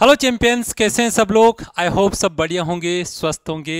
hello champions कैसे हैं सब लोग आई होप सब बढ़िया होंगे स्वस्थ होंगे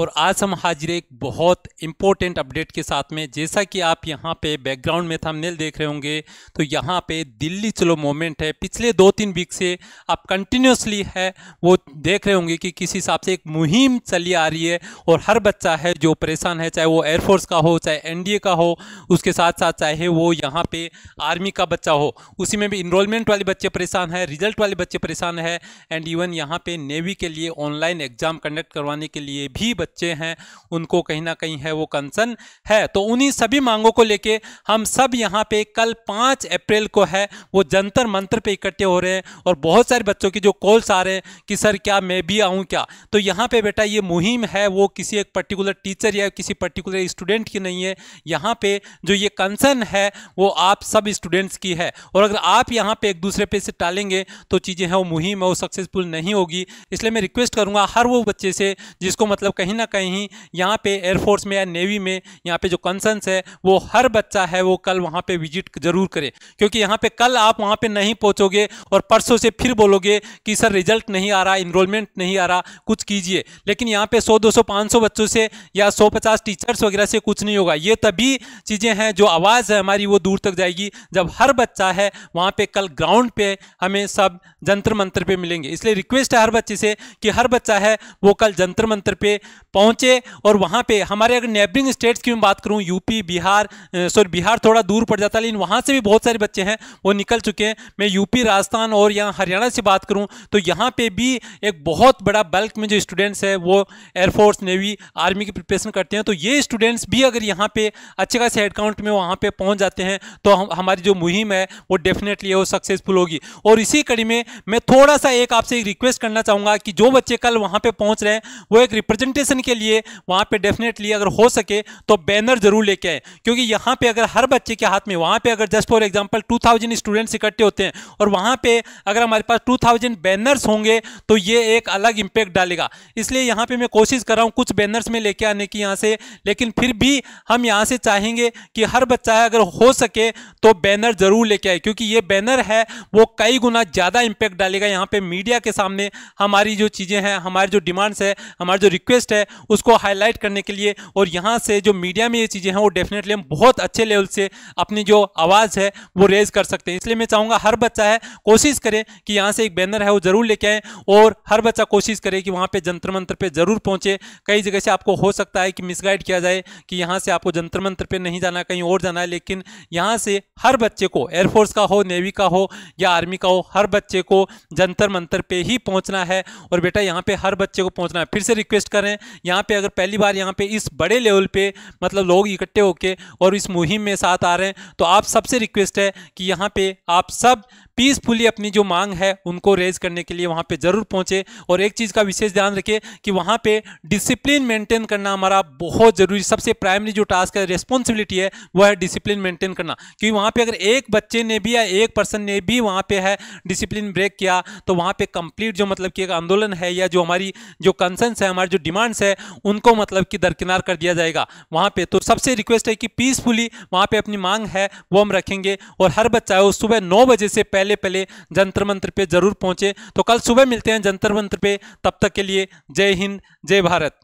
और आज हम हाजिर एक बहुत इम्पोर्टेंट अपडेट के साथ में जैसा कि आप यहाँ पे बैकग्राउंड में थंबनेल देख रहे होंगे तो यहाँ पे दिल्ली चलो मोमेंट है पिछले दो तीन वीक से आप कंटिन्यूसली है वो देख रहे होंगे कि किस हिसाब से एक मुहिम चली आ रही है और हर बच्चा है जो परेशान है चाहे वो एयरफोर्स का हो चाहे एन का हो उसके साथ साथ चाहे वो यहाँ पर आर्मी का बच्चा हो उसी में भी इनरोलमेंट वाले बच्चे परेशान है रिजल्ट वाले बच्चे परेशान है एंड इवन यहाँ पर नेवी के लिए ऑनलाइन एग्जाम कंडक्ट करवाने के लिए भी बच्चे हैं उनको कहीं ना कहीं है वो कंसर्न है तो उन्हीं सभी मांगों को लेके हम सब यहाँ पे कल पाँच अप्रैल को है वो जंतर मंत्र पे इकट्ठे हो रहे हैं और बहुत सारे बच्चों की जो कॉल्स आ रहे हैं कि सर क्या मैं भी आऊँ क्या तो यहाँ पर बेटा ये मुहिम है वो किसी एक पर्टिकुलर टीचर या किसी पर्टिकुलर स्टूडेंट की नहीं है यहाँ पर जो ये कंसर्न है वो आप सब स्टूडेंट्स की है और अगर आप यहाँ पर एक दूसरे पे से टालेंगे तो चीज़ें हैं वो मुहिम है वो सक्सेसफुल नहीं होगी इसलिए मैं रिक्वेस्ट करूँगा हर वो बच्चे से जिसको मतलब कहीं कहीं ना कहीं यहाँ पे एयरफोर्स में या नेवी में यहाँ पे जो कंसर्नस है वो हर बच्चा है वो कल वहाँ पे विजिट जरूर करे क्योंकि यहाँ पे कल आप वहाँ पे नहीं पहुँचोगे और परसों से फिर बोलोगे कि सर रिजल्ट नहीं आ रहा इनरोलमेंट नहीं आ रहा कुछ कीजिए लेकिन यहाँ पे सौ दो सौ बच्चों से या सौ टीचर्स वगैरह से कुछ नहीं होगा ये तभी चीज़ें हैं जो आवाज़ है हमारी वो दूर तक जाएगी जब हर बच्चा है वहाँ पर कल ग्राउंड पे हमें सब जंतर मंत्र पे मिलेंगे इसलिए रिक्वेस्ट है हर बच्चे से कि हर बच्चा है वो कल जंतर मंत्र पे पहुंचे और वहाँ पे हमारे अगर नेबरिंग स्टेट्स की मैं बात करूँ यूपी बिहार सॉरी बिहार थोड़ा दूर पड़ जाता है लेकिन वहाँ से भी बहुत सारे बच्चे हैं वो निकल चुके हैं मैं यूपी राजस्थान और यहाँ हरियाणा से बात करूँ तो यहाँ पर भी एक बहुत बड़ा बल्क में जो स्टूडेंट्स है वो एयरफोर्स नेवी आर्मी की प्रिपरेशन करते हैं तो ये स्टूडेंट्स भी अगर यहाँ पर अच्छे खास हेड काउंट में वहाँ पर पहुँच जाते हैं तो हम हमारी जो मुहिम है वो डेफिनेटली वो सक्सेसफुल होगी और इसी कड़ी में मैं थोड़ा सा एक आपसे रिक्वेस्ट करना चाहूँगा कि जो बच्चे कल वहाँ पर पहुँच रहे हैं वो एक रिप्रेजेंटेशन के लिए वहाँ पे डेफिनेटली अगर हो सके तो बैनर जरूर लेके आए क्योंकि यहाँ पे अगर हर बच्चे के हाथ में वहाँ पे अगर जस्ट फॉर एग्जांपल 2000 स्टूडेंट्स इकट्ठे होते हैं और वहाँ पे अगर हमारे पास 2000 बैनर्स होंगे तो ये एक अलग इम्पैक्ट डालेगा इसलिए यहाँ पर मैं कोशिश कर रहा हूँ कुछ बैनर्स में लेके आने की यहाँ से लेकिन फिर भी हम यहाँ से चाहेंगे कि हर बच्चा अगर हो सके तो बैनर ज़रूर लेके आए क्योंकि ये बैनर है वो कई गुना ज़्यादा इम्पैक्ट डालेगा यहाँ पर मीडिया के सामने हमारी जो चीज़ें हैं हमारे जो डिमांड्स है हमारी जो रिक्वेस्ट है उसको हाईलाइट करने के लिए और यहाँ से जो मीडिया में ये चीज़ें हैं वो डेफिनेटली हम बहुत अच्छे लेवल से अपनी जो आवाज़ है वो रेज कर सकते हैं इसलिए मैं चाहूँगा हर बच्चा है कोशिश करे कि यहाँ से एक बैनर है वो ज़रूर लेके आए और हर बच्चा कोशिश करे कि वहाँ पर जंतर मंत्र पर ज़रूर पहुँचे कई जगह से आपको हो सकता है कि मिसगाइड किया जाए कि यहाँ से आपको जंतर मंत्र पर नहीं जाना कहीं और जाना है लेकिन यहाँ से हर बच्चे को एयरफोर्स का हो नेवी का हो या आर्मी का हो हर बच्चे को जंतर मंत्र पे ही पहुंचना है और बेटा यहाँ पे हर बच्चे को पहुंचना है फिर से रिक्वेस्ट करें यहाँ पे अगर पहली बार यहाँ पे इस बड़े लेवल पे मतलब लोग इकट्ठे होके और इस मुहिम में साथ आ रहे हैं तो आप सबसे रिक्वेस्ट है कि यहाँ पे आप सब पीसफुली अपनी जो मांग है उनको रेज करने के लिए वहाँ पे ज़रूर पहुँचे और एक चीज़ का विशेष ध्यान रखें कि वहाँ पे डिसिप्लिन मेंटेन करना हमारा बहुत ज़रूरी सबसे प्राइमरी जो टास्क है रिस्पॉन्सिबिलिटी है वह है डिसिप्लिन मेंटेन करना क्योंकि वहाँ पर अगर एक बच्चे ने भी या एक पर्सन ने भी वहाँ पर है डिसिप्लिन ब्रेक किया तो वहाँ पर कंप्लीट जो मतलब कि एक आंदोलन है या जो हमारी जो कंसर्नस है हमारे जो डिमांड्स है उनको मतलब कि दरकिनार कर दिया जाएगा वहाँ पर तो सबसे रिक्वेस्ट है कि पीसफुली वहाँ पर अपनी मांग है वो हम रखेंगे और हर बच्चा है सुबह नौ बजे से पहले पहले पहले जंतर मंत्र पे जरूर पहुंचे तो कल सुबह मिलते हैं जंतर मंत्र पे तब तक के लिए जय हिंद जय भारत